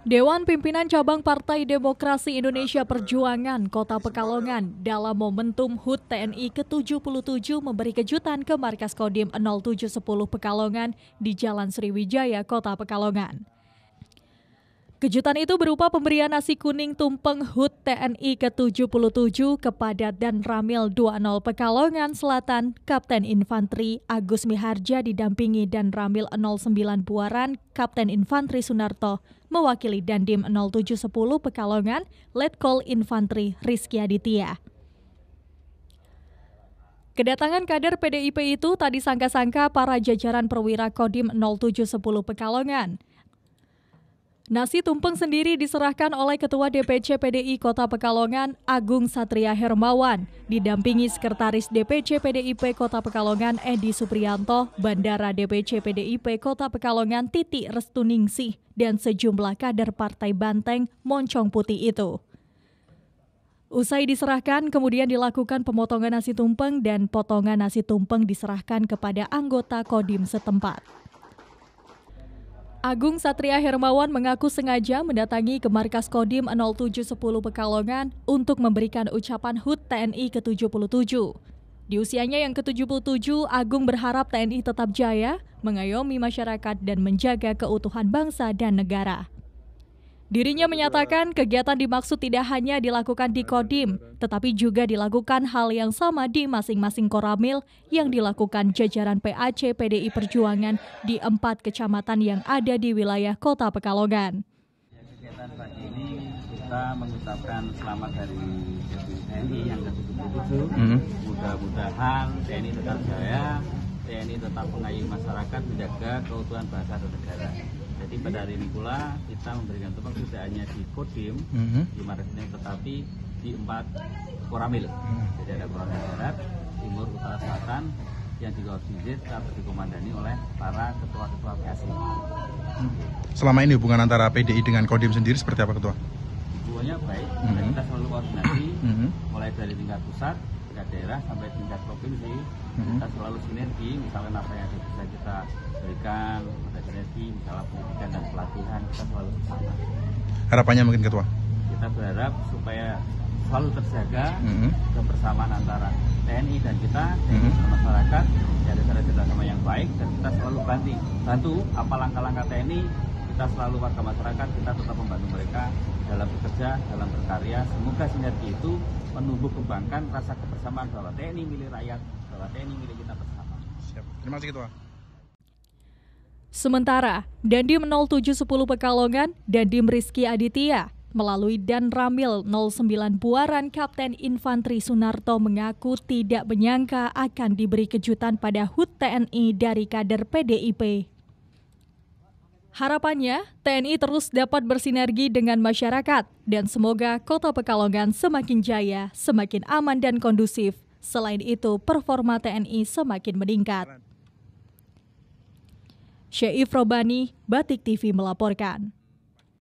Dewan Pimpinan Cabang Partai Demokrasi Indonesia Perjuangan Kota Pekalongan dalam momentum HUT TNI ke-77 memberi kejutan ke Markas Kodim 0710 Pekalongan di Jalan Sriwijaya, Kota Pekalongan. Kejutan itu berupa pemberian nasi kuning tumpeng HUT TNI ke-77 kepada Dan Ramil 20 Pekalongan Selatan, Kapten Infanteri Agus Miharja didampingi Dan Ramil 09 Buaran, Kapten Infanteri Sunarto, mewakili Dandim 0710 Pekalongan, Letkol Infanteri Rizky Aditya. Kedatangan kader PDIP itu tadi sangka-sangka para jajaran perwira Kodim 0710 Pekalongan. Nasi tumpeng sendiri diserahkan oleh Ketua DPC PDI Kota Pekalongan Agung Satria Hermawan, didampingi Sekretaris DPC PDIP Kota Pekalongan Edi Suprianto, Bandara DPC PDIP Kota Pekalongan Titi Restuningsih, dan sejumlah kader Partai Banteng Moncong Putih itu. Usai diserahkan, kemudian dilakukan pemotongan nasi tumpeng dan potongan nasi tumpeng diserahkan kepada anggota Kodim setempat. Agung Satria Hermawan mengaku sengaja mendatangi ke markas Kodim 0710 Pekalongan untuk memberikan ucapan HUT TNI ke-77. Di usianya yang ke-77, Agung berharap TNI tetap jaya, mengayomi masyarakat dan menjaga keutuhan bangsa dan negara. Dirinya menyatakan kegiatan dimaksud tidak hanya dilakukan di Kodim, tetapi juga dilakukan hal yang sama di masing-masing koramil yang dilakukan jajaran PAC PDI Perjuangan di empat kecamatan yang ada di wilayah Kota Pekalongan. Kegiatan pagi ini kita mengucapkan selamat dari TNI yang ke-77. Hmm. Mudah-mudahan TNI tetap jaya, TNI tetap mengayomi masyarakat menjaga keutuhan bahasa dan negara. Jadi pada hari ini pula kita memberikan tempat tidak hanya di Kodim, mhm. di Marketing, tetapi di empat koramil. Mhm. Jadi ada koramil barat, timur, utara, selatan, yang dikoordinir atau dikomandani oleh para ketua-ketua PSI. Mhm. Selama ini hubungan antara PDI dengan Kodim sendiri seperti apa ketua? Hubungannya baik, mm -hmm. kita selalu koordinasi, mm -hmm. mulai dari tingkat pusat, tingkat daerah sampai tingkat provinsi mm-hmm. kita selalu sinergi misalnya apa yang bisa kita berikan ada sinergi misalnya pendidikan dan pelatihan kita selalu bersama harapannya mungkin ketua kita berharap supaya selalu terjaga hmm. kebersamaan antara TNI dan kita TNI hmm. dan masyarakat ada cara sama yang baik dan kita selalu bantu bantu apa langkah-langkah TNI kita selalu warga masyarakat kita tetap membantu mereka dalam bekerja, dalam berkarya. Semoga sinergi itu menumbuh kembangkan rasa kebersamaan bahwa TNI milik rakyat, bahwa TNI milik kita bersama. Siap. Terima kasih Ketua. Sementara, Dandim 0710 Pekalongan, Dandim Rizky Aditya, melalui Dan Ramil 09 Buaran Kapten Infantri Sunarto mengaku tidak menyangka akan diberi kejutan pada HUT TNI dari kader PDIP. Harapannya, TNI terus dapat bersinergi dengan masyarakat dan semoga Kota Pekalongan semakin jaya, semakin aman dan kondusif. Selain itu, performa TNI semakin meningkat. Syaif Robani, Batik TV melaporkan.